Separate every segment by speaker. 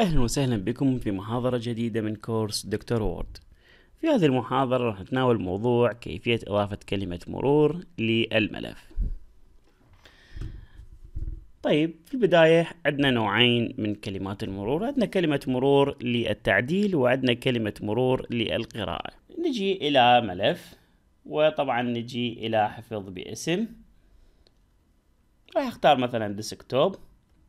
Speaker 1: اهلا وسهلا بكم في محاضرة جديدة من كورس دكتور وورد في هذه المحاضرة راح نتناول موضوع كيفية اضافة كلمة مرور للملف طيب في البداية عندنا نوعين من كلمات المرور عندنا كلمة مرور للتعديل وعندنا كلمة مرور للقراءة نجي الى ملف وطبعا نجي الى حفظ باسم راح اختار مثلا ديسكتوب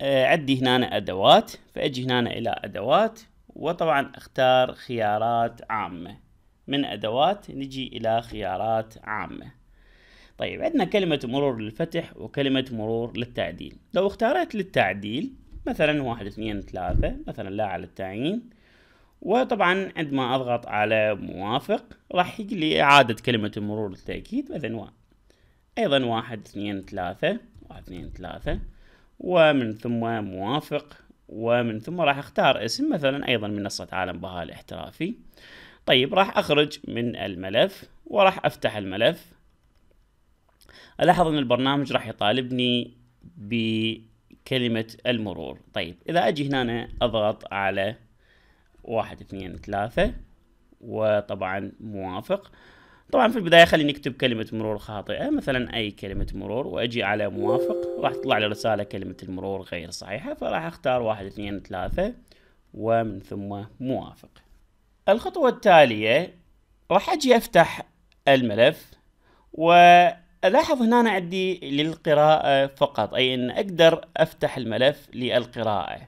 Speaker 1: آه، عندي هنا ادوات فاجي هنا الى ادوات وطبعا اختار خيارات عامة من ادوات نجي الى خيارات عامة طيب عندنا كلمة مرور للفتح وكلمة مرور للتعديل لو اختاريت للتعديل مثلا واحد اثنين ثلاثة مثلا لا على التعيين وطبعا عندما اضغط على موافق راح يجي لي اعادة كلمة المرور للتأكيد مثلا ايضا واحد اثنين ثلاثة واحد اثنين ثلاثة ومن ثم موافق ومن ثم راح اختار اسم مثلا ايضا منصة عالم بها الاحترافي طيب راح اخرج من الملف وراح افتح الملف الاحظ ان البرنامج راح يطالبني بكلمة المرور طيب اذا اجي هنا اضغط على واحد اثنين ثلاثة وطبعا موافق طبعا في البداية خليني أكتب كلمة مرور خاطئة مثلا أي كلمة مرور وأجي على موافق راح تطلع لي رسالة كلمة المرور غير صحيحة فراح أختار واحد اثنين ثلاثة ومن ثم موافق الخطوة التالية راح أجي أفتح الملف وألاحظ هنا أنا عندي للقراءة فقط أي أن أقدر أفتح الملف للقراءة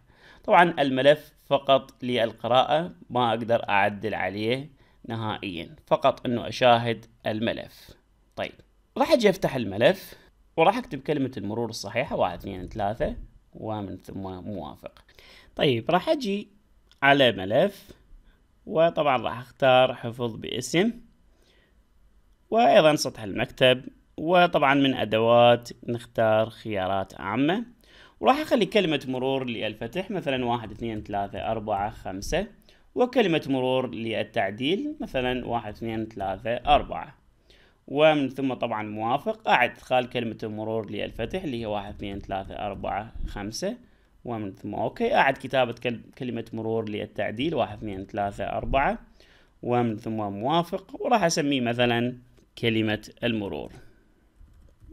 Speaker 1: طبعا الملف فقط للقراءة ما أقدر أعدل عليه نهائيا فقط انه اشاهد الملف طيب راح اجي افتح الملف وراح اكتب كلمة المرور الصحيحة واحد اثنين ثلاثة ومن ثم موافق طيب راح اجي على ملف وطبعا راح اختار حفظ باسم وايضا سطح المكتب وطبعا من ادوات نختار خيارات عامة وراح اخلي كلمة مرور للفتح مثلا واحد اثنين ثلاثة اربعة خمسة وكلمة مرور للتعديل مثلا واحد اثنين ثلاثة أربعة ومن ثم طبعا موافق أعد إدخال كلمة المرور للفتح اللي هي واحد اثنين ثلاثة أربعة خمسة ومن ثم أوكي أعد كتابة كلمة مرور للتعديل واحد اثنين ثلاثة أربعة ومن ثم موافق وراح أسميه مثلا كلمة المرور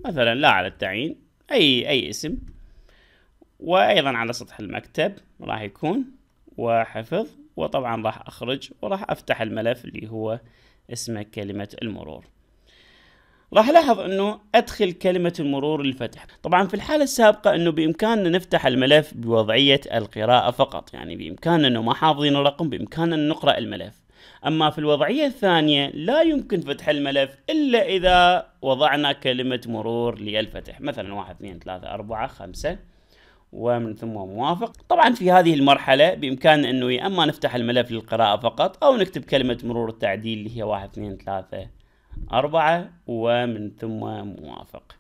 Speaker 1: مثلا لا على التعيين أي أي اسم وأيضا على سطح المكتب راح يكون وحفظ وطبعا راح اخرج وراح افتح الملف اللي هو اسمه كلمة المرور راح لاحظ انه ادخل كلمة المرور للفتح طبعا في الحالة السابقة انه بامكاننا نفتح الملف بوضعية القراءة فقط يعني بامكاننا انه ما حافظين الرقم بامكاننا نقرأ الملف اما في الوضعية الثانية لا يمكن فتح الملف الا اذا وضعنا كلمة مرور للفتح مثلا واحد اثنين ثلاثة اربعة خمسة ومن ثم موافق طبعا في هذه المرحلة بإمكاننا أنه يا أما نفتح الملف للقراءة فقط أو نكتب كلمة مرور التعديل اللي هي 1 2 3 4 ومن ثم موافق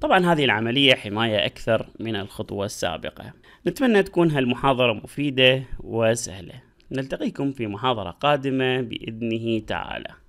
Speaker 1: طبعا هذه العملية حماية أكثر من الخطوة السابقة نتمنى تكون هالمحاضرة مفيدة وسهلة نلتقيكم في محاضرة قادمة بإذنه تعالى